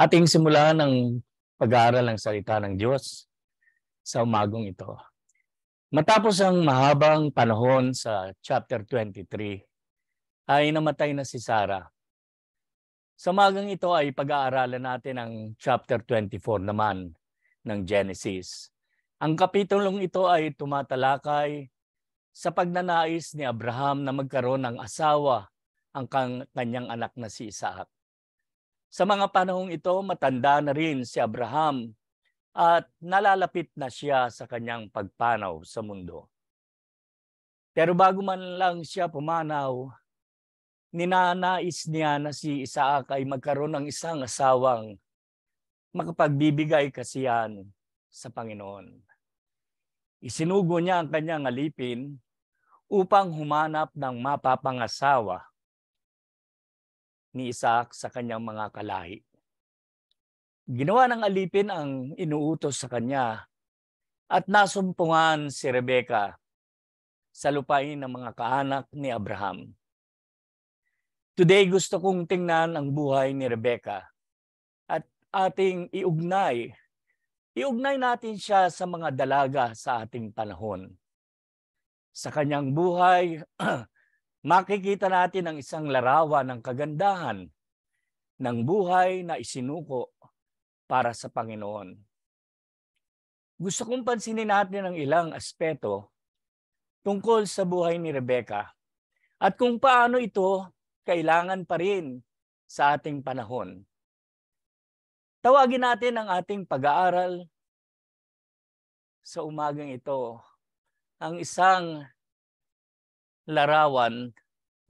ating simulan ng pag-aaral ng salita ng Diyos sa umagong ito. Matapos ang mahabang panahon sa chapter 23, ay namatay na si Sarah. Sa magang ito ay pag-aaralan natin ang chapter 24 naman ng Genesis. Ang kapitulong ito ay tumatalakay sa pagnanais ni Abraham na magkaroon ng asawa ang kanyang anak na si Isaac. Sa mga panahong ito, matanda na rin si Abraham at nalalapit na siya sa kanyang pagpanaw sa mundo. Pero bago man lang siya pumanaw, ninanais niya na si Isaac ay magkaroon ng isang asawang makapagbibigay kasiyan sa Panginoon. Isinugo niya ang kanyang alipin upang humanap ng mapapangasawa ni Isaac sa kanyang mga kalahi. Ginawa ng alipin ang inuutos sa kanya at nasumpungan si Rebeka sa lupain ng mga kaanak ni Abraham. Today gusto kong tingnan ang buhay ni Rebeka at ating iugnay. Iugnay natin siya sa mga dalaga sa ating panahon. Sa kanyang buhay, makikita natin ang isang larawan ng kagandahan ng buhay na isinuko para sa Panginoon. Gusto kong pansinin natin ang ilang aspeto tungkol sa buhay ni Rebecca at kung paano ito kailangan pa rin sa ating panahon. Tawagin natin ang ating pag-aaral sa umagang ito ang isang larawan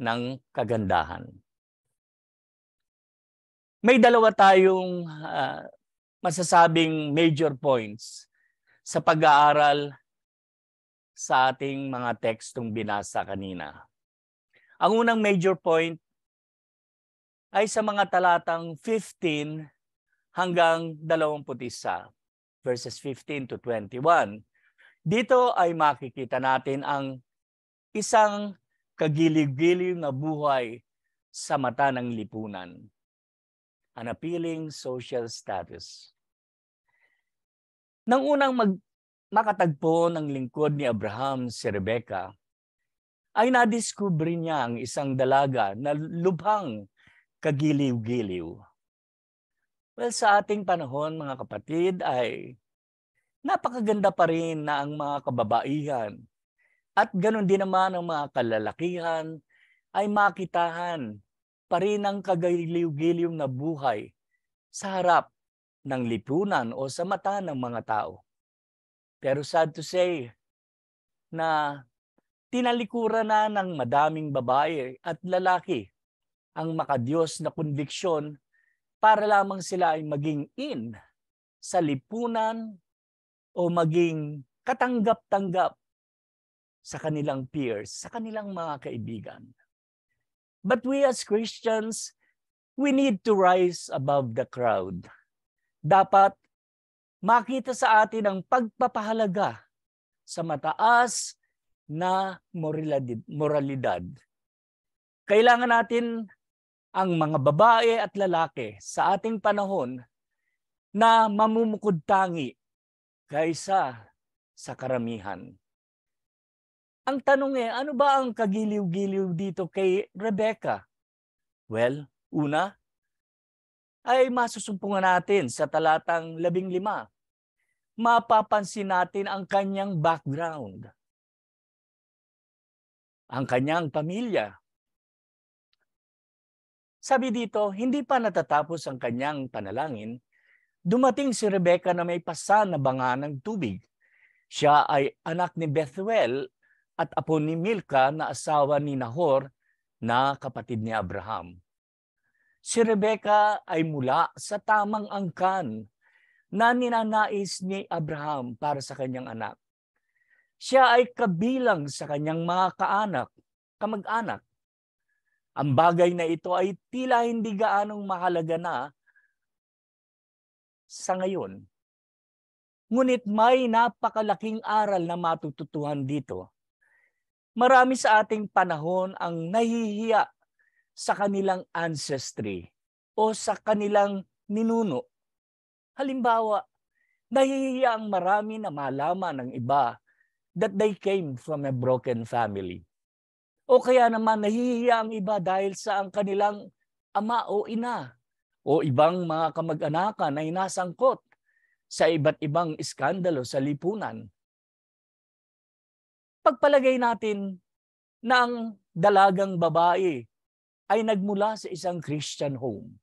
ng kagandahan. May dalawa tayong uh, masasabing major points sa pag-aaral sa ating mga tekstong binasa kanina. Ang unang major point ay sa mga talatang 15 hanggang 21, verses 15 to 21. Dito ay makikita natin ang isang kagiliw-giliw na buhay sa mata ng lipunan. An appealing social status. Nang unang mag makatagpo ng lingkod ni Abraham si Rebecca, ay nadiskubre niya ang isang dalaga na lubhang kagiliw-giliw. Well, sa ating panahon mga kapatid ay napakaganda pa rin na ang mga kababaihan at ganun din naman ang mga kalalakihan ay makitahan pa rin ang kagiliw-giliw na buhay sa harap ng lipunan o sa mata ng mga tao. Pero sad to say na tinalikuran na ng madaming babae at lalaki ang makadiyos na konviksyon para lamang sila ay maging in sa lipunan o maging katanggap-tanggap sa kanilang peers, sa kanilang mga kaibigan. But we as Christians, we need to rise above the crowd. Dapat makita sa atin ang pagpapahalaga sa mataas na moralidad. Kailangan natin ang mga babae at lalaki sa ating panahon na mamumukod tangi kaysa sa karamihan. Ang tanong eh, ano ba ang kagiliw-giliw dito kay Rebecca? Well, una, ay masusumpungan natin sa talatang labing lima. Mapapansin natin ang kanyang background. Ang kanyang pamilya. Sabi dito, hindi pa natatapos ang kanyang panalangin, dumating si Rebecca na may pasan na banga ng tubig. Siya ay anak ni Bethuel at apo ni Milka na asawa ni Nahor na kapatid ni Abraham. Si Rebecca ay mula sa tamang angkan na ninanais ni Abraham para sa kanyang anak. Siya ay kabilang sa kanyang mga kaanak, kamag-anak. Ang bagay na ito ay tila hindi gaanong mahalaga na sa ngayon. Ngunit may napakalaking aral na matututuhan dito marami sa ating panahon ang nahihiya sa kanilang ancestry o sa kanilang ninuno. Halimbawa, nahihiya ang marami na malaman ng iba that they came from a broken family. O kaya naman nahihiya ang iba dahil sa ang kanilang ama o ina o ibang mga kamag-anakan ay inasangkot sa iba't ibang iskandalo sa lipunan pagpalagay natin na ang dalagang babae ay nagmula sa isang Christian home.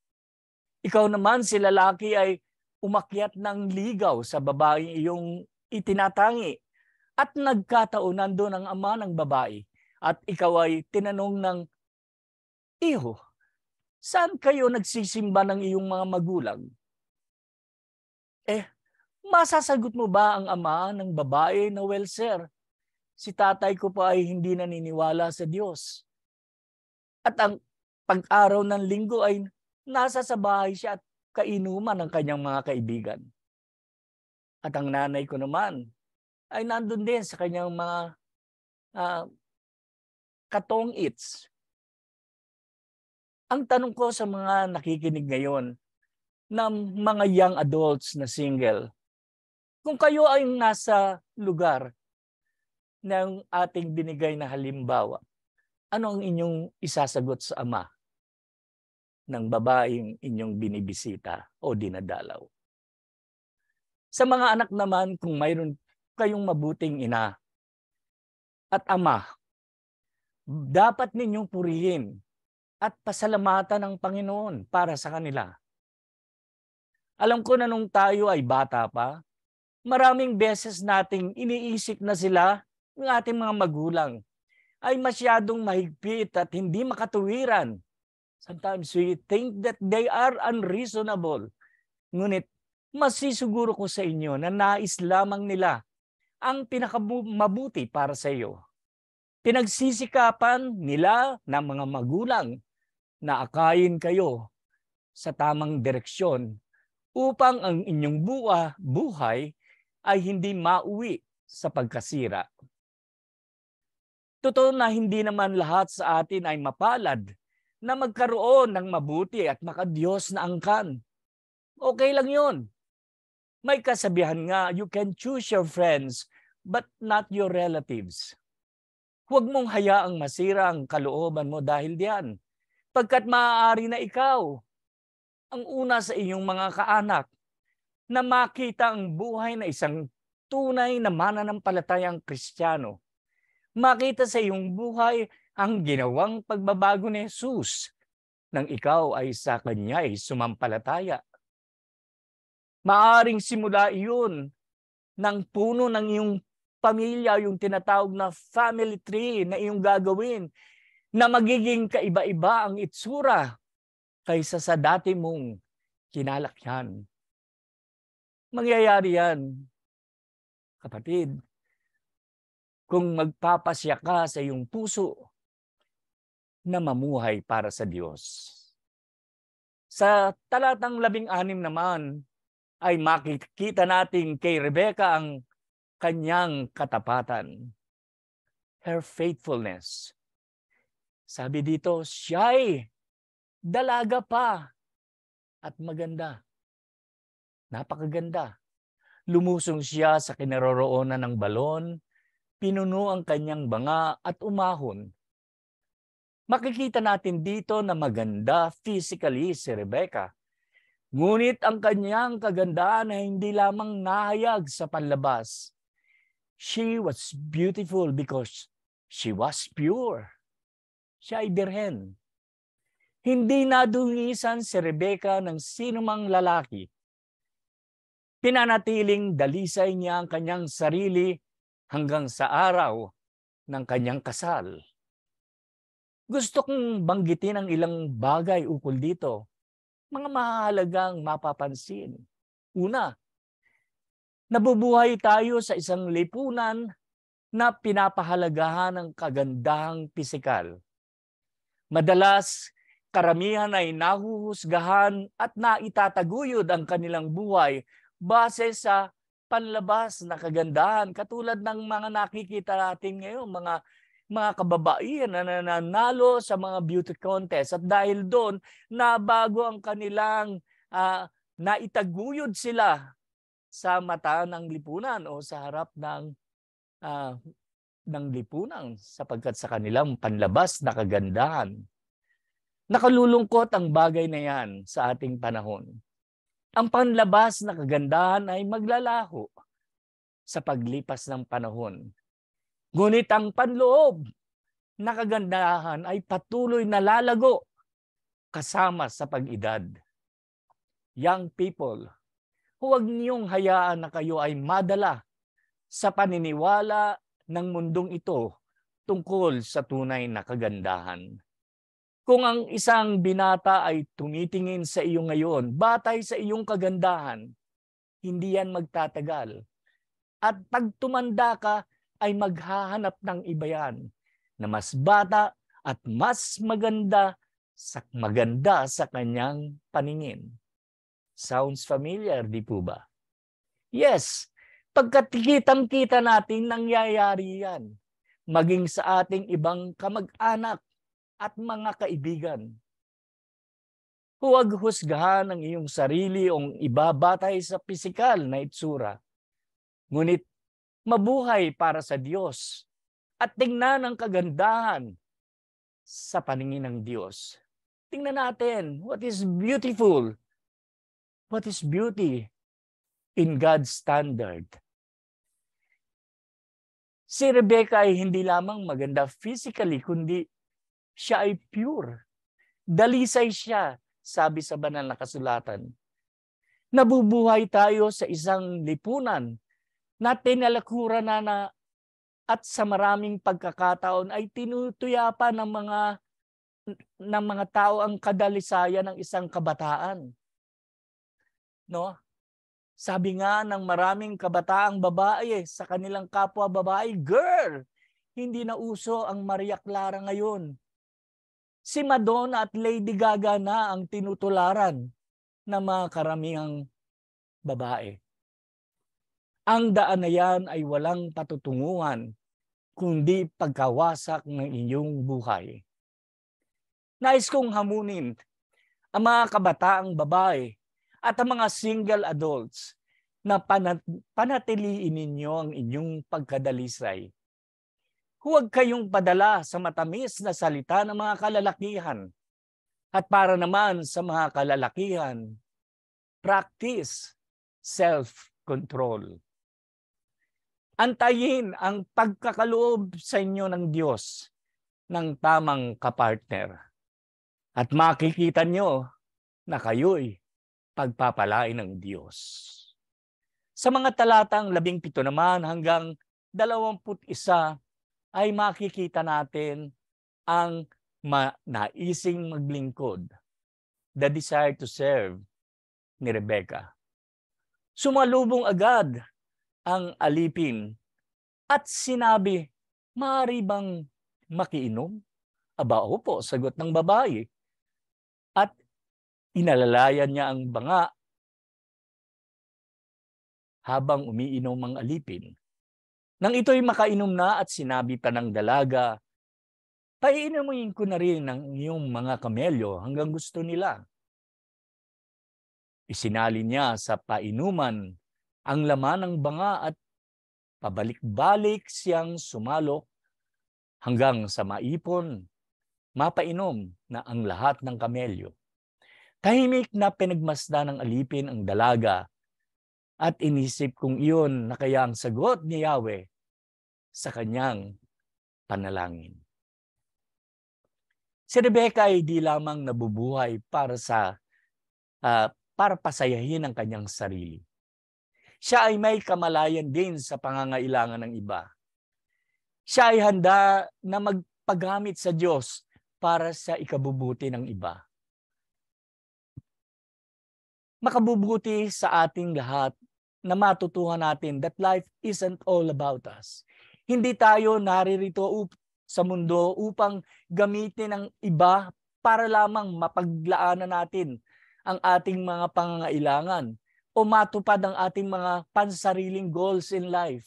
Ikaw naman si lalaki ay umakyat ng ligaw sa babaeng iyong itinatangi at nagkataon nandoon ang ama ng babae at ikaw ay tinanong ng Iho, saan kayo nagsisimba ng iyong mga magulang? Eh, masasagot mo ba ang ama ng babae na well sir? si tatay ko pa ay hindi naniniwala sa Diyos. At ang pag-araw ng linggo ay nasa sa bahay siya at kainuman ng kanyang mga kaibigan. At ang nanay ko naman ay nandun din sa kanyang mga uh, katong its. Ang tanong ko sa mga nakikinig ngayon ng mga young adults na single, kung kayo ay nasa lugar ng ating binigay na halimbawa, ano ang inyong isasagot sa ama ng babaeng inyong binibisita o dinadalaw? Sa mga anak naman, kung mayroon kayong mabuting ina at ama, dapat ninyong purihin at pasalamatan ng Panginoon para sa kanila. Alam ko na nung tayo ay bata pa, maraming beses nating iniisip na sila ng ating mga magulang ay masyadong mahigpit at hindi makatuwiran. Sometimes we think that they are unreasonable. Ngunit masisiguro ko sa inyo na nais lamang nila ang pinakamabuti para sa iyo. Pinagsisikapan nila ng mga magulang na akayin kayo sa tamang direksyon upang ang inyong buwa, buhay ay hindi mauwi sa pagkasira. Totoo na hindi naman lahat sa atin ay mapalad na magkaroon ng mabuti at makadiyos na angkan. Okay lang yon. May kasabihan nga, you can choose your friends but not your relatives. Huwag mong hayaang masira ang kalooban mo dahil diyan. Pagkat maaari na ikaw, ang una sa inyong mga kaanak, na makita ang buhay na isang tunay na mananampalatayang kristyano makita sa iyong buhay ang ginawang pagbabago ni Jesus nang ikaw ay sa Kanya ay sumampalataya. Maaring simula iyon ng puno ng iyong pamilya, yung tinatawag na family tree na iyong gagawin na magiging kaiba-iba ang itsura kaysa sa dati mong kinalakyan. Mangyayari yan, kapatid, kung magpapasya ka sa iyong puso na mamuhay para sa Diyos. Sa talatang labing anim naman ay makikita natin kay Rebecca ang kanyang katapatan. Her faithfulness. Sabi dito, siya ay dalaga pa at maganda. Napakaganda. Lumusong siya sa kinaroroonan ng balon pinuno ang kanyang banga at umahon. Makikita natin dito na maganda physically si Rebecca. Ngunit ang kanyang kagandahan ay hindi lamang nahayag sa panlabas. She was beautiful because she was pure. Siya ay birhen. Hindi nadungisan si Rebecca ng sinumang lalaki. Pinanatiling dalisay niya ang kanyang sarili hanggang sa araw ng kanyang kasal. Gusto kong banggitin ang ilang bagay ukol dito. Mga mahalagang mapapansin. Una, nabubuhay tayo sa isang lipunan na pinapahalagahan ng kagandahang pisikal. Madalas, karamihan ay nahuhusgahan at naitataguyod ang kanilang buhay base sa panlabas na kagandahan katulad ng mga nakikita natin ngayon mga mga kababaihan na nananalo sa mga beauty contest at dahil doon nabago ang kanilang uh, naitaguyod sila sa mata ng lipunan o sa harap ng uh, ng lipunan sapagkat sa kanilang panlabas na kagandahan. Nakalulungkot ang bagay na yan sa ating panahon. Ang panlabas na kagandahan ay maglalaho sa paglipas ng panahon. Ngunit ang panloob na kagandahan ay patuloy na lalago kasama sa pag-edad. Young people, huwag niyong hayaan na kayo ay madala sa paniniwala ng mundong ito tungkol sa tunay na kagandahan. Kung ang isang binata ay tumitingin sa iyo ngayon, batay sa iyong kagandahan, hindi yan magtatagal. At pag tumanda ka, ay maghahanap ng iba yan na mas bata at mas maganda sa maganda sa kanyang paningin. Sounds familiar, di po ba? Yes, pagkatikitang kita natin, nangyayari yan. Maging sa ating ibang kamag-anak at mga kaibigan. Huwag husgahan ang iyong sarili o ibabatay sa pisikal na itsura. Ngunit mabuhay para sa Diyos at tingnan ang kagandahan sa paningin ng Diyos. Tingnan natin what is beautiful, what is beauty in God's standard. Si Rebecca ay hindi lamang maganda physically, kundi siya ay pure. Dalisay siya, sabi sa banal na kasulatan. Nabubuhay tayo sa isang lipunan na tinalakura na, na at sa maraming pagkakataon ay tinutuya pa ng mga ng mga tao ang kadalisayan ng isang kabataan. No? Sabi nga ng maraming kabataang babae eh, sa kanilang kapwa babae, girl, hindi na uso ang Maria Clara ngayon si Madonna at Lady Gaga na ang tinutularan ng mga karamihang babae. Ang daan na yan ay walang patutunguhan kundi pagkawasak ng inyong buhay. Nais kong hamunin ang mga kabataang babae at ang mga single adults na panatiliin ninyo ang inyong pagkadalisay Huwag kayong padala sa matamis na salita ng mga kalalakihan. At para naman sa mga kalalakihan, practice self-control. Antayin ang pagkakaloob sa inyo ng Diyos ng tamang kapartner. At makikita nyo na kayo'y pagpapalain ng Diyos. Sa mga talatang 17 naman hanggang 21 ay makikita natin ang naising maglingkod, the desire to serve ni Rebecca. Sumalubong agad ang alipin at sinabi, Maaari bang makiinom? Aba, po, sagot ng babae. At inalalayan niya ang banga habang umiinom ang alipin. Nang ito'y makainom na at sinabi pa ng dalaga, paiinumin ko na rin ng iyong mga kamelyo hanggang gusto nila. Isinali niya sa painuman ang laman ng banga at pabalik-balik siyang sumalok hanggang sa maipon, mapainom na ang lahat ng kamelyo. Tahimik na pinagmasda ng alipin ang dalaga at inisip kong iyon na kaya ang sagot ni Yahweh sa kanyang panalangin. Si Rebecca ay di lamang nabubuhay para sa uh, para pasayahin ang kanyang sarili. Siya ay may kamalayan din sa pangangailangan ng iba. Siya ay handa na magpagamit sa Diyos para sa ikabubuti ng iba. Makabubuti sa ating lahat na matutuhan natin that life isn't all about us. Hindi tayo naririto up sa mundo upang gamitin ng iba para lamang mapaglaanan natin ang ating mga pangangailangan o matupad ang ating mga pansariling goals in life.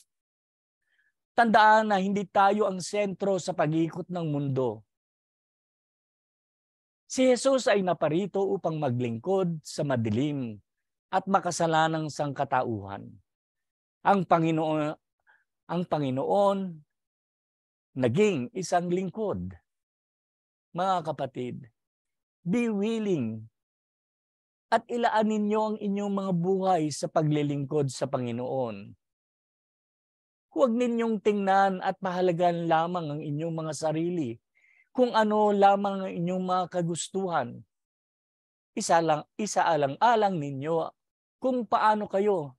Tandaan na hindi tayo ang sentro sa pag-ikot ng mundo. Si Jesus ay naparito upang maglingkod sa madilim at makasalanang sangkatauhan. Ang Panginoon ang Panginoon naging isang lingkod. Mga kapatid, be willing at ilaan ninyo ang inyong mga buhay sa paglilingkod sa Panginoon. Huwag ninyong tingnan at pahalagan lamang ang inyong mga sarili kung ano lamang ang inyong mga kagustuhan. Isa lang, isa alang alang ninyo kung paano kayo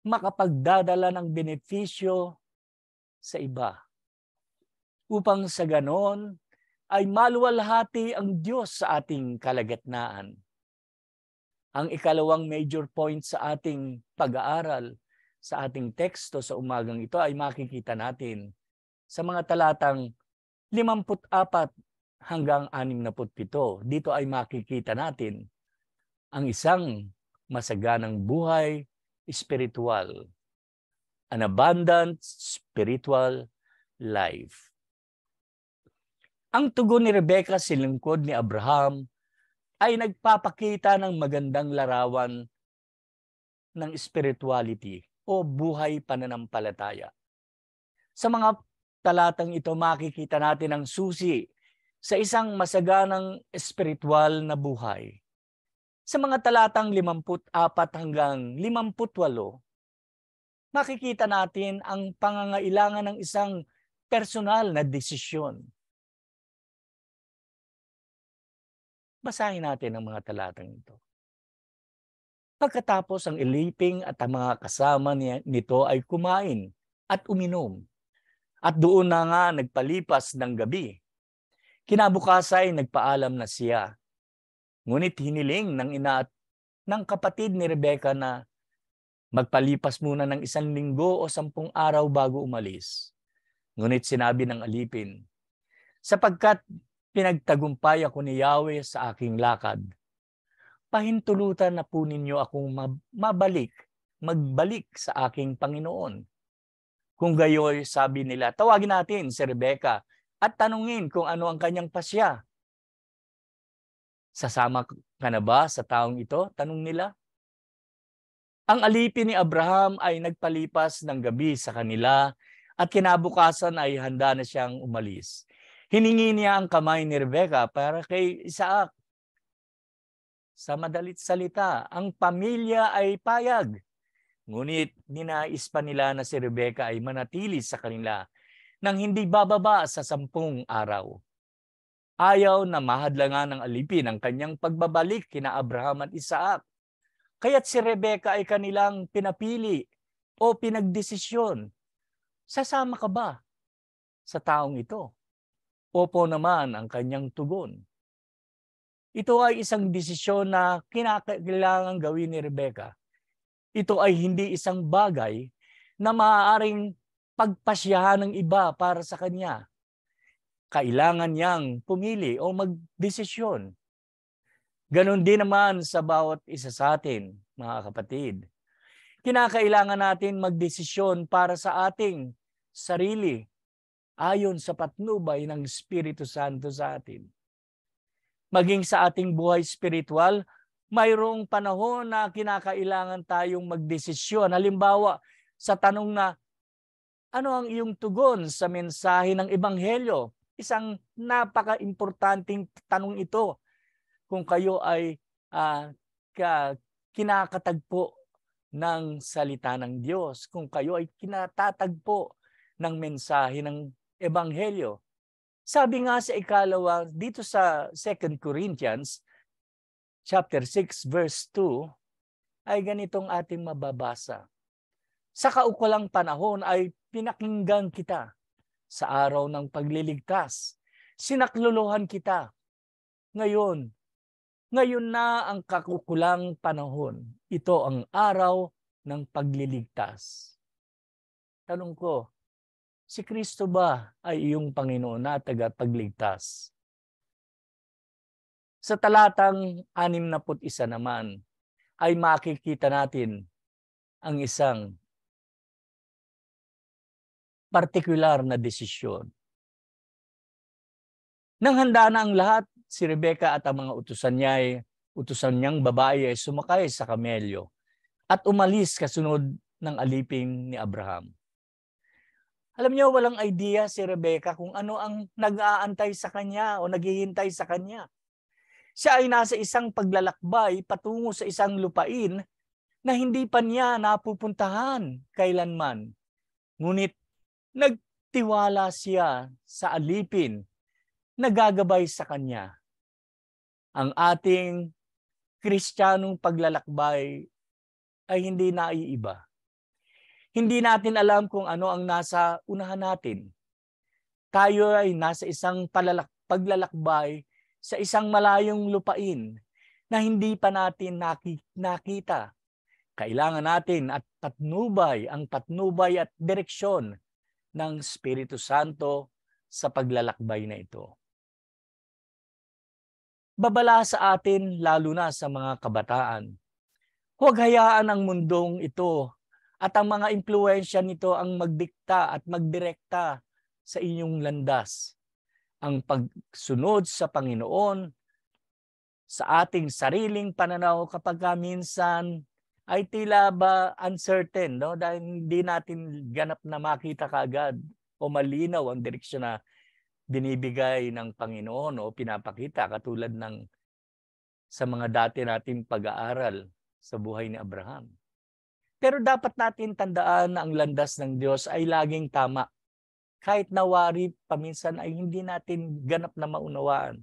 makapagdadala ng benepisyo sa iba. Upang sa ganon ay maluwalhati ang Diyos sa ating kalagatnaan. Ang ikalawang major point sa ating pag-aaral sa ating teksto sa umagang ito ay makikita natin sa mga talatang 54 hanggang 67. Dito ay makikita natin ang isang masaganang buhay spiritual, an abundant spiritual life. Ang tugon ni Rebecca sa lingkod ni Abraham ay nagpapakita ng magandang larawan ng spirituality o buhay pananampalataya. Sa mga talatang ito makikita natin ang susi sa isang masaganang espiritual na buhay. Sa mga talatang 54 hanggang 58, makikita natin ang pangangailangan ng isang personal na desisyon. Basahin natin ang mga talatang ito. Pagkatapos ang iliping at ang mga kasama nito ay kumain at uminom. At doon na nga nagpalipas ng gabi. Kinabukas ay nagpaalam na siya Ngunit hiniling ng ina at ng kapatid ni Rebecca na magpalipas muna ng isang linggo o sampung araw bago umalis. Ngunit sinabi ng alipin, sapagkat pinagtagumpay ako ni Yahweh sa aking lakad, pahintulutan na po ninyo akong mabalik, magbalik sa aking Panginoon. Kung gayoy, sabi nila, tawagin natin si Rebecca at tanungin kung ano ang kanyang pasya Sasama ka na ba sa taong ito? Tanong nila. Ang alipin ni Abraham ay nagpalipas ng gabi sa kanila at kinabukasan ay handa na siyang umalis. Hiningi niya ang kamay ni Rebecca para kay Isaac. Sa madalit salita, ang pamilya ay payag. Ngunit ninais pa nila na si Rebecca ay manatili sa kanila nang hindi bababa sa sampung araw. Ayaw na mahadlangan ng alipin ang kanyang pagbabalik kina Abraham at Isaac. Kaya't si Rebecca ay kanilang pinapili o pinagdesisyon. Sasama ka ba sa taong ito? Opo naman ang kanyang tugon. Ito ay isang desisyon na kinakailangan gawin ni Rebecca. Ito ay hindi isang bagay na maaaring pagpasyahan ng iba para sa kanya kailangan niyang pumili o magdesisyon. Ganon din naman sa bawat isa sa atin, mga kapatid. Kinakailangan natin magdesisyon para sa ating sarili ayon sa patnubay ng Espiritu Santo sa atin. Maging sa ating buhay spiritual, mayroong panahon na kinakailangan tayong magdesisyon. Halimbawa, sa tanong na ano ang iyong tugon sa mensahe ng Ebanghelyo? Isang napaka-importanting tanong ito kung kayo ay uh, kinakatagpo ng salita ng Diyos, kung kayo ay kinatatagpo ng mensahe ng Ebanghelyo. Sabi nga sa ikalawa, dito sa 2 Corinthians, chapter 6, verse 2, ay ganitong ating mababasa. Sa kaukulang panahon ay pinakinggan kita sa araw ng pagliligtas. Sinakluluhan kita. Ngayon, ngayon na ang kakukulang panahon. Ito ang araw ng pagliligtas. Tanong ko, si Kristo ba ay iyong Panginoon na tagapagligtas? Sa talatang 61 naman, ay makikita natin ang isang partikular na desisyon. Nang handa na ang lahat, si Rebecca at ang mga utusan niya ay utusan niyang babae ay sumakay sa kamelyo at umalis kasunod ng aliping ni Abraham. Alam niyo, walang idea si Rebecca kung ano ang nag-aantay sa kanya o naghihintay sa kanya. Siya ay nasa isang paglalakbay patungo sa isang lupain na hindi pa niya napupuntahan kailanman. Ngunit Nagtiwala siya sa alipin na gagabay sa kanya. Ang ating kristyanong paglalakbay ay hindi naiiba. Hindi natin alam kung ano ang nasa unahan natin. Tayo ay nasa isang palalak paglalakbay sa isang malayong lupain na hindi pa natin nakita. Kailangan natin at patnubay ang patnubay at direksyon ng Espiritu Santo sa paglalakbay na ito. Babala sa atin lalo na sa mga kabataan. Huwag hayaan ang mundong ito at ang mga impluensya nito ang magdikta at magdirekta sa inyong landas. Ang pagsunod sa Panginoon sa ating sariling pananaw kapag minsan ay tila ba uncertain no dahil hindi natin ganap na makita kaagad o malinaw ang direksyon na binibigay ng Panginoon o pinapakita katulad ng sa mga dati nating pag-aaral sa buhay ni Abraham. Pero dapat natin tandaan na ang landas ng Diyos ay laging tama. Kahit nawari paminsan ay hindi natin ganap na maunawaan.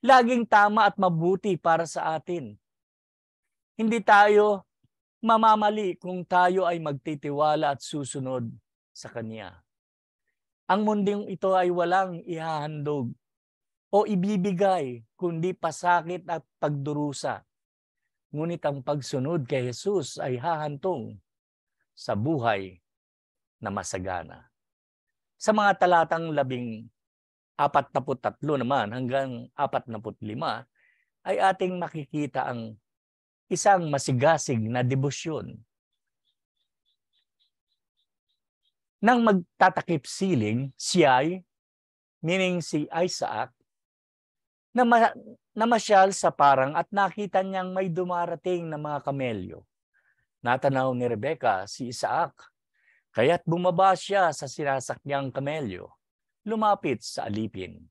Laging tama at mabuti para sa atin. Hindi tayo mamamali kung tayo ay magtitiwala at susunod sa Kanya. Ang munding ito ay walang ihahandog o ibibigay kundi pasakit at pagdurusa. Ngunit ang pagsunod kay Jesus ay hahantong sa buhay na masagana. Sa mga talatang labing apat naman hanggang apat ay ating makikita ang isang masigasig na debosyon. Nang magtatakip siling, si Ay, meaning si Isaac, na, ma- namasyal sa parang at nakita niyang may dumarating na mga kamelyo. Natanaw ni Rebecca si Isaac, kaya't bumaba siya sa sinasakyang kamelyo, lumapit sa alipin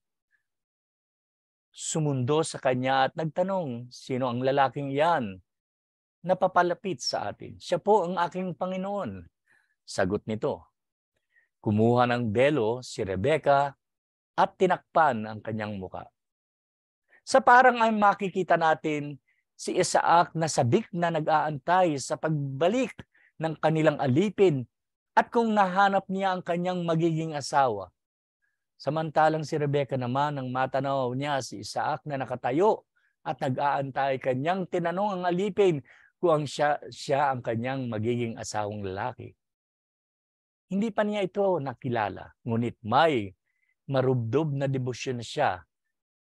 sumundo sa kanya at nagtanong, sino ang lalaking iyan na papalapit sa atin. Siya po ang aking Panginoon. Sagot nito. Kumuha ng belo si Rebecca at tinakpan ang kanyang muka. Sa parang ay makikita natin si Isaac na sabik na nag-aantay sa pagbalik ng kanilang alipin at kung nahanap niya ang kanyang magiging asawa. Samantalang si Rebecca naman ang matanaw niya si Isaac na nakatayo at nag-aantay kanyang tinanong ang alipin kung ang siya, siya ang kanyang magiging asawang lalaki. Hindi pa niya ito nakilala, ngunit may marubdob na debosyon na siya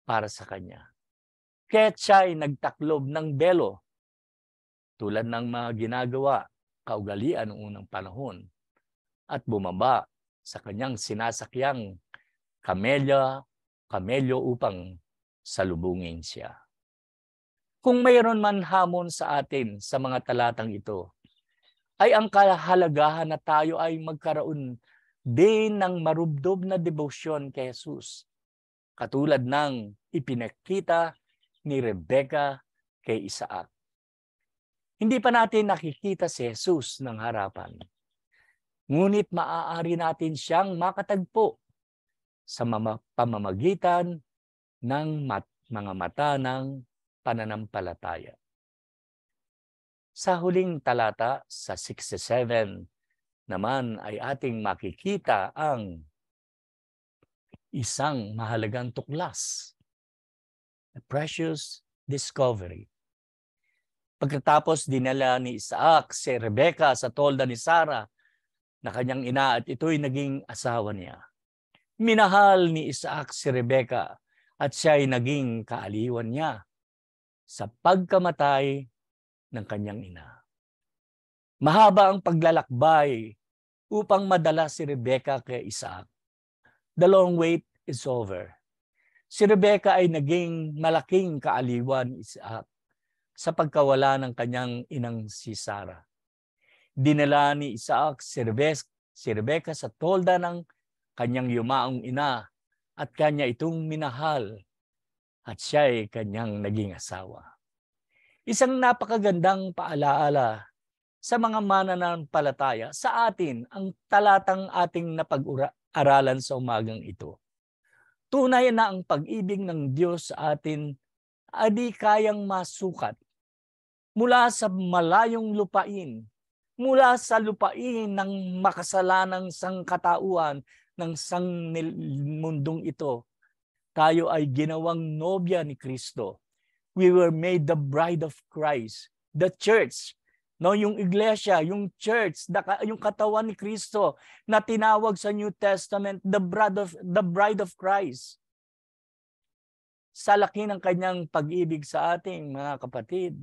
para sa kanya. Kaya siya ay nagtaklob ng belo tulad ng mga ginagawa kaugalian noong unang panahon at bumaba sa kanyang sinasakyang kamelya, kamelyo upang salubungin siya kung mayroon man hamon sa atin sa mga talatang ito, ay ang kahalagahan na tayo ay magkaroon din ng marubdob na debosyon kay Jesus. Katulad ng ipinakita ni Rebecca kay Isaac. Hindi pa natin nakikita si Jesus ng harapan. Ngunit maaari natin siyang makatagpo sa pamamagitan ng mat- mga mata ng pananampalataya. Sa huling talata sa 67 naman ay ating makikita ang isang mahalagang tuklas. A precious discovery. Pagkatapos dinala ni Isaac si Rebecca sa tolda ni Sarah na kanyang ina at ito'y naging asawa niya. Minahal ni Isaac si Rebecca at siya ay naging kaaliwan niya sa pagkamatay ng kanyang ina. Mahaba ang paglalakbay upang madala si Rebecca kay Isaac. The long wait is over. Si Rebecca ay naging malaking kaaliwan ni Isaac sa pagkawala ng kanyang inang si Sarah. Dinala ni Isaac si Rebecca, si Rebecca sa tolda ng kanyang yumaong ina at kanya itong minahal at siya ay kanyang naging asawa. Isang napakagandang paalaala sa mga mananampalataya sa atin ang talatang ating napag-aralan sa umagang ito. Tunay na ang pag-ibig ng Diyos sa atin ay kayang masukat mula sa malayong lupain, mula sa lupain ng makasalanang sangkatauhan ng sang mundong ito tayo ay ginawang nobya ni Kristo. We were made the bride of Christ, the church. No, yung iglesia, yung church, the, yung katawan ni Kristo na tinawag sa New Testament, the bride of the bride of Christ. Sa laki ng kanyang pag-ibig sa ating mga kapatid,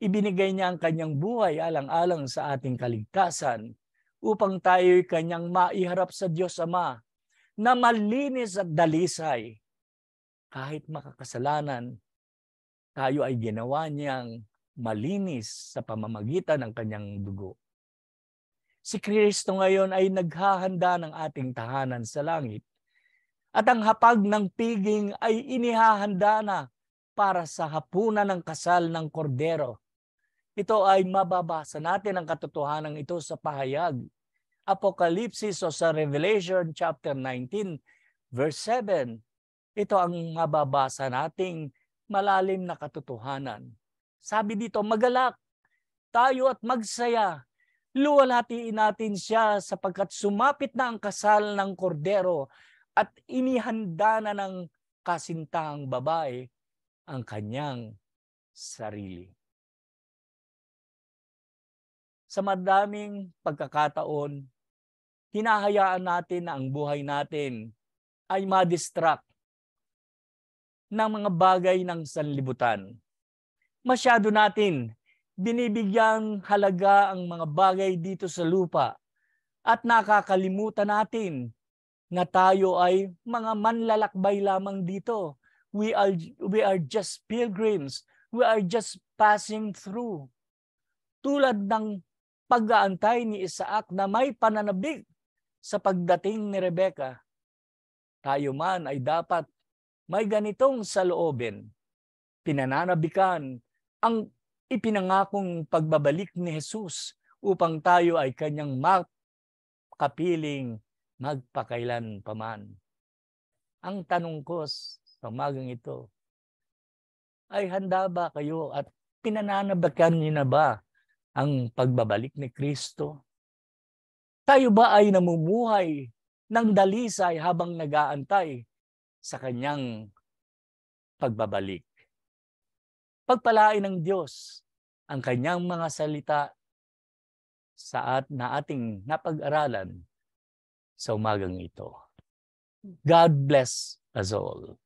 ibinigay niya ang kanyang buhay alang-alang sa ating kaligtasan upang tayo'y kanyang maiharap sa Diyos Ama na malinis at dalisay. Kahit makakasalanan, tayo ay ginawa niyang malinis sa pamamagitan ng kanyang dugo. Si Kristo ngayon ay naghahanda ng ating tahanan sa langit at ang hapag ng piging ay inihahanda na para sa hapunan ng kasal ng kordero. Ito ay mababasa natin ang katotohanan ito sa pahayag Apokalipsis o sa Revelation chapter 19 verse 7. Ito ang mababasa nating malalim na katotohanan. Sabi dito, magalak tayo at magsaya. Luwalhatiin natin siya sapagkat sumapit na ang kasal ng kordero at inihanda na ng kasintaang babae ang kanyang sarili. Sa madaming pagkakataon, hinahayaan natin na ang buhay natin ay madistract ng mga bagay ng sanlibutan. Masyado natin binibigyang halaga ang mga bagay dito sa lupa at nakakalimutan natin na tayo ay mga manlalakbay lamang dito. We are, we are just pilgrims. We are just passing through. Tulad ng pag-aantay ni Isaac na may pananabik sa pagdating ni Rebecca, tayo man ay dapat may ganitong saloobin. Pinananabikan ang ipinangakong pagbabalik ni Jesus upang tayo ay kanyang makapiling magpakailan paman. Ang tanong ko sa umagang ito, ay handa ba kayo at pinananabikan niyo na ba ang pagbabalik ni Kristo? Tayo ba ay namumuhay ng dalisay habang nagaantay sa kanyang pagbabalik? Pagpalain ng Diyos ang kanyang mga salita sa at na ating napag-aralan sa umagang ito. God bless us all.